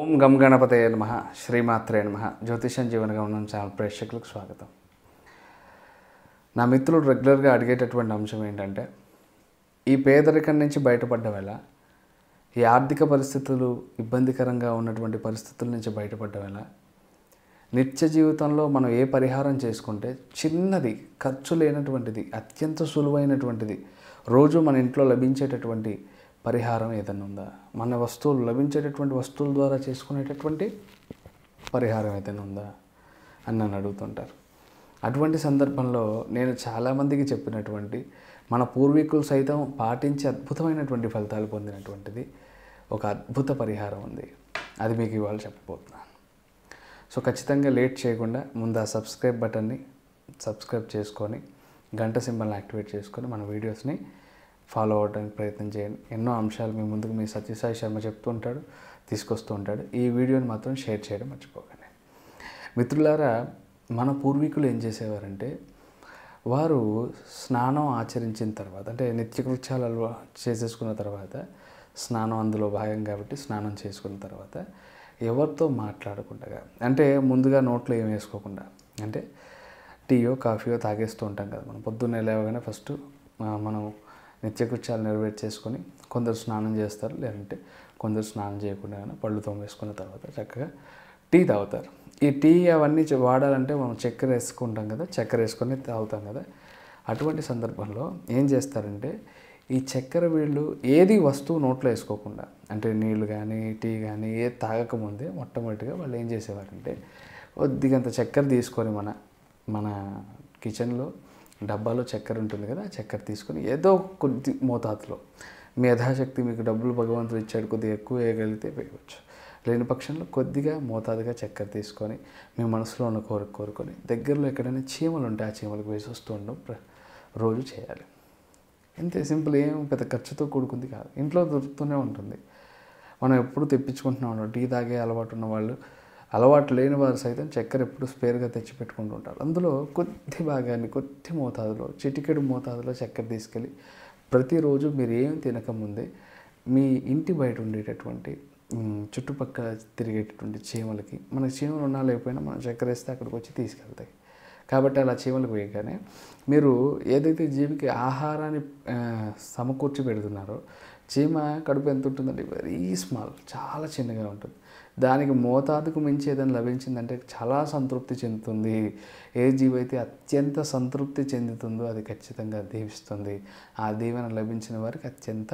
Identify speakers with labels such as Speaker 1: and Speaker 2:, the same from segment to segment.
Speaker 1: ఓం gum గణపతయ నమ శ్రీమాత్రే నమ జ్యోతిషం జీవన గమనం ఛానల్ ప్రేక్షకులకు స్వాగతం నా మిత్రులు రెగ్యులర్గా అడిగేటటువంటి అంశం ఏంటంటే ఈ పేదరికం నుంచి బయటపడ్డ వేళ ఈ ఆర్థిక పరిస్థితులు ఇబ్బందికరంగా ఉన్నటువంటి పరిస్థితుల నుంచి బయటపడ్డ వేళ నిత్య జీవితంలో మనం ఏ పరిహారం చేసుకుంటే చిన్నది ఖర్చు లేనటువంటిది అత్యంత సులువైనటువంటిది రోజు మన ఇంట్లో లభించేటటువంటి పరిహారం ఏదైనా ఉందా మన వస్తువులు లభించేటటువంటి వస్తువుల ద్వారా చేసుకునేటటువంటి పరిహారం ఏదైనా ఉందా అని నన్ను అడుగుతుంటారు అటువంటి సందర్భంలో నేను చాలామందికి చెప్పినటువంటి మన పూర్వీకులు సైతం పాటించి అద్భుతమైనటువంటి ఫలితాలు పొందినటువంటిది ఒక అద్భుత పరిహారం ఉంది అది మీకు ఇవాళ చెప్పబోతున్నాను సో ఖచ్చితంగా లేట్ చేయకుండా ముందు ఆ సబ్స్క్రైబ్ బటన్ని సబ్స్క్రైబ్ చేసుకొని గంట సింబల్ని యాక్టివేట్ చేసుకొని మన వీడియోస్ని ఫాలో అవ్వడానికి ప్రయత్నం చేయండి ఎన్నో అంశాలు మీ ముందుకు మీ సత్యసాయి శర్మ చెప్తూ ఉంటాడు తీసుకొస్తూ ఉంటాడు ఈ వీడియోని మాత్రం షేర్ చేయడం మర్చిపోకండి మిత్రులారా మన పూర్వీకులు ఏం చేసేవారంటే వారు స్నానం ఆచరించిన తర్వాత అంటే నిత్యకృత్యాలు చేసేసుకున్న తర్వాత స్నానం అందులో భాగం కాబట్టి స్నానం చేసుకున్న తర్వాత ఎవరితో మాట్లాడకుండా అంటే ముందుగా నోట్లో ఏం వేసుకోకుండా అంటే టీయో కాఫీయో తాగేస్తూ ఉంటాం కదా మనం పొద్దున్నే లేవగానే ఫస్ట్ మనం నిత్యకృత్యాలు నెరవేర్చేసుకొని కొందరు స్నానం చేస్తారు లేదంటే కొందరు స్నానం చేయకుండా పళ్ళు తోమేసుకున్న తర్వాత చక్కగా టీ తాగుతారు ఈ టీ అవన్నీ వాడాలంటే మనం చక్కెర వేసుకుంటాం కదా చక్కెర వేసుకొని తాగుతాం కదా అటువంటి సందర్భంలో ఏం చేస్తారంటే ఈ చక్కెర వీళ్ళు ఏది వస్తువు నోట్లో వేసుకోకుండా అంటే నీళ్ళు కానీ టీ కానీ ఏ తాగకముందే మొట్టమొదటిగా వాళ్ళు ఏం చేసేవారంటే కొద్దిగంత చక్కెర తీసుకొని మన మన కిచెన్లో డబ్బాలో చక్కెర ఉంటుంది కదా ఆ చక్కెర తీసుకొని ఏదో కొద్ది మోతాదులో మీ యథాశక్తి మీకు డబ్బులు భగవంతుడు ఇచ్చాడు కొద్దిగా ఎక్కువ వేయగలిగితే వేయవచ్చు లేని పక్షంలో కొద్దిగా మోతాదుగా చక్కెర తీసుకొని మీ మనసులో ఉన్న కోరిక కోరుకొని దగ్గరలో ఎక్కడైనా చీమలు ఉంటే ఆ చీమలకు వేసి వస్తూ ఉండడం రోజు చేయాలి ఇంతే సింపుల్ ఏం పెద్ద ఖర్చుతో కూడుకుంది కాదు ఇంట్లో దొరుకుతూనే ఉంటుంది మనం ఎప్పుడు తెప్పించుకుంటున్నాం టీ తాగే అలవాటు ఉన్న వాళ్ళు అలవాటు లేని వారు సైతం చక్కెర ఎప్పుడు స్పేర్గా తెచ్చి పెట్టుకుంటూ ఉంటారు అందులో కొద్ది భాగాన్ని కొద్ది మోతాదులో చిటికెడు మోతాదులో చక్కెర తీసుకెళ్ళి ప్రతిరోజు మీరు ఏం తినకముందే మీ ఇంటి బయట ఉండేటటువంటి చుట్టుపక్కల తిరిగేటటువంటి చీమలకి మన చీమలు ఉన్నా లేకపోయినా మనం చక్కెర వేస్తే అక్కడికి వచ్చి తీసుకెళ్తాయి కాబట్టి అలా చీమలకు వేయగానే మీరు ఏదైతే జీవికి ఆహారాన్ని సమకూర్చి పెడుతున్నారో చీమ కడుపు ఎంత ఉంటుందండి వెరీ స్మాల్ చాలా చిన్నగా ఉంటుంది దానికి మోతాదుకు మించి ఏదైనా లభించిందంటే చాలా సంతృప్తి చెందుతుంది ఏ జీవైతే అత్యంత సంతృప్తి చెందుతుందో అది ఖచ్చితంగా దీవిస్తుంది ఆ దీవెన లభించిన వారికి అత్యంత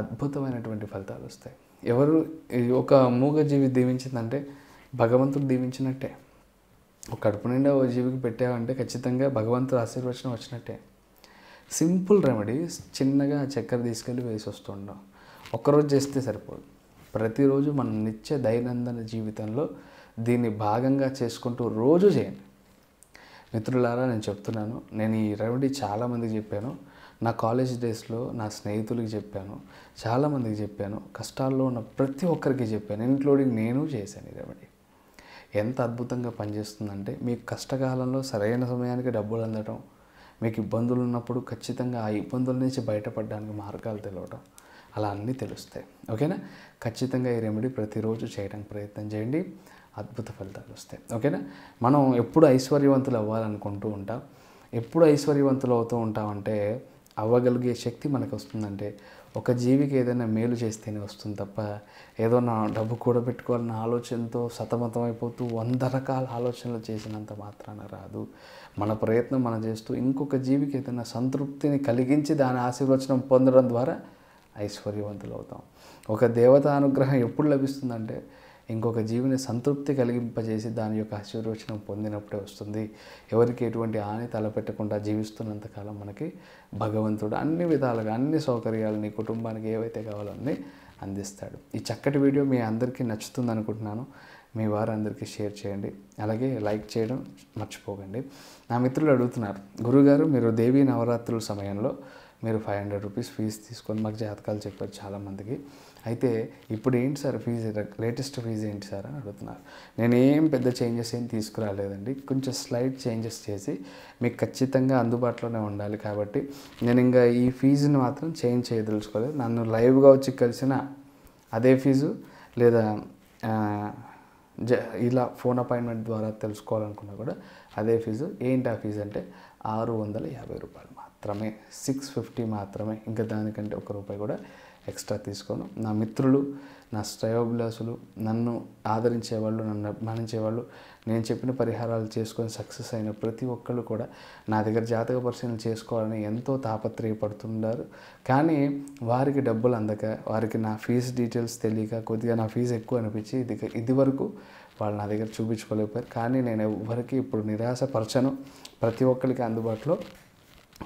Speaker 1: అద్భుతమైనటువంటి ఫలితాలు వస్తాయి ఎవరు ఒక మూగజీవి దీవించిందంటే భగవంతుడు దీవించినట్టే కడుపు నిండా ఓ జీవికి పెట్టావంటే ఖచ్చితంగా భగవంతుడు ఆశీర్వచనం వచ్చినట్టే సింపుల్ రెమెడీస్ చిన్నగా చక్కెర తీసుకెళ్ళి వేసి వస్తుండం ఒకరోజు చేస్తే సరిపోదు ప్రతిరోజు మన నిత్య దైనందిన జీవితంలో దీన్ని భాగంగా చేసుకుంటూ రోజు చేయండి మిత్రులారా నేను చెప్తున్నాను నేను ఈ రెమెడీ చాలామందికి చెప్పాను నా కాలేజ్ డేస్లో నా స్నేహితులకి చెప్పాను చాలామందికి చెప్పాను కష్టాల్లో ఉన్న ప్రతి ఒక్కరికి చెప్పాను ఇంక్లూడింగ్ నేను చేశాను ఈ రెమెడీ ఎంత అద్భుతంగా పనిచేస్తుందంటే మీకు కష్టకాలంలో సరైన సమయానికి డబ్బులు అందడం మీకు ఇబ్బందులు ఉన్నప్పుడు ఖచ్చితంగా ఆ ఇబ్బందుల నుంచి బయటపడడానికి మార్గాలు తెలవటం అలా అన్నీ తెలుస్తాయి ఓకేనా ఖచ్చితంగా ఈ రెమెడీ ప్రతిరోజు చేయడానికి ప్రయత్నం చేయండి అద్భుత ఫలితాలు వస్తాయి ఓకేనా మనం ఎప్పుడు ఐశ్వర్యవంతులు అవ్వాలనుకుంటూ ఉంటాం ఎప్పుడు ఐశ్వర్యవంతులు అవుతూ ఉంటామంటే అవ్వగలిగే శక్తి మనకు వస్తుందంటే ఒక జీవికి ఏదైనా మేలు చేస్తేనే వస్తుంది తప్ప ఏదో నా డబ్బు కూడబెట్టుకోవాలన్న ఆలోచనతో సతమతం అయిపోతూ వంద రకాల ఆలోచనలు చేసినంత మాత్రాన రాదు మన ప్రయత్నం మనం చేస్తూ ఇంకొక జీవికి ఏదైనా సంతృప్తిని కలిగించి దాని ఆశీర్వచనం పొందడం ద్వారా ఐశ్వర్యవంతులు అవుతాం ఒక దేవత అనుగ్రహం ఎప్పుడు లభిస్తుందంటే ఇంకొక జీవిని సంతృప్తి కలిగింపజేసి దాని యొక్క ఆశీర్వచనం పొందినప్పుడే వస్తుంది ఎవరికి ఎటువంటి హాని తలపెట్టకుండా జీవిస్తున్నంతకాలం మనకి భగవంతుడు అన్ని విధాలుగా అన్ని సౌకర్యాలు నీ కుటుంబానికి ఏవైతే కావాలో అన్నీ అందిస్తాడు ఈ చక్కటి వీడియో మీ అందరికీ నచ్చుతుంది అనుకుంటున్నాను మీ వారందరికీ షేర్ చేయండి అలాగే లైక్ చేయడం మర్చిపోకండి నా మిత్రులు అడుగుతున్నారు గురుగారు మీరు దేవీ నవరాత్రుల సమయంలో మీరు ఫైవ్ హండ్రెడ్ రూపీస్ ఫీజు తీసుకొని మాకు జాతకాలు చెప్పారు చాలామందికి అయితే ఇప్పుడు ఏంటి సార్ ఫీజు లేటెస్ట్ ఫీజు ఏంటి సార్ అని అడుగుతున్నారు నేను ఏం పెద్ద చేంజెస్ ఏం తీసుకురాలేదండి కొంచెం స్లైడ్ చేంజెస్ చేసి మీకు ఖచ్చితంగా అందుబాటులోనే ఉండాలి కాబట్టి నేను ఇంకా ఈ ఫీజుని మాత్రం చేంజ్ చేయదలుచుకోలేదు నన్ను లైవ్గా వచ్చి కలిసిన అదే ఫీజు లేదా జ ఇలా ఫోన్ అపాయింట్మెంట్ ద్వారా తెలుసుకోవాలనుకున్నా కూడా అదే ఫీజు ఏంటి ఆ ఫీజు అంటే ఆరు వందల యాభై రూపాయలు మాత్రమే సిక్స్ ఫిఫ్టీ మాత్రమే ఇంకా దానికంటే ఒక రూపాయి కూడా ఎక్స్ట్రా తీసుకోను నా మిత్రులు నా శ్రేయోభిలాసులు నన్ను ఆదరించేవాళ్ళు నన్ను అభిమానించే వాళ్ళు నేను చెప్పిన పరిహారాలు చేసుకొని సక్సెస్ అయిన ప్రతి ఒక్కళ్ళు కూడా నా దగ్గర జాతక పరిశీలన చేసుకోవాలని ఎంతో తాపత్రయపడుతున్నారు కానీ వారికి డబ్బులు అందక వారికి నా ఫీజు డీటెయిల్స్ తెలియక కొద్దిగా నా ఫీజు ఎక్కువ అనిపించి ఇది ఇది వరకు వాళ్ళు నా దగ్గర చూపించుకోలేకపోయారు కానీ నేను ఎవరికి ఇప్పుడు నిరాశపరచను ప్రతి ఒక్కరికి అందుబాటులో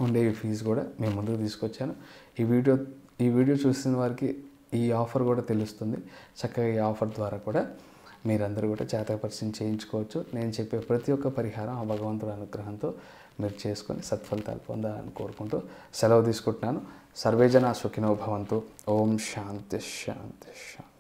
Speaker 1: ఉండే ఫీజు కూడా నేను ముందుకు తీసుకొచ్చాను ఈ వీడియో ఈ వీడియో చూసిన వారికి ఈ ఆఫర్ కూడా తెలుస్తుంది చక్కగా ఈ ఆఫర్ ద్వారా కూడా మీరందరూ కూడా జాతకపరిచయం చేయించుకోవచ్చు నేను చెప్పే ప్రతి ఒక్క పరిహారం ఆ భగవంతుడి అనుగ్రహంతో మీరు చేసుకొని సత్ఫలితాలు పొందాలని కోరుకుంటూ సెలవు తీసుకుంటున్నాను సర్వేజన సుఖినో భవంతు ఓం శాంతి శాంతి శాంతి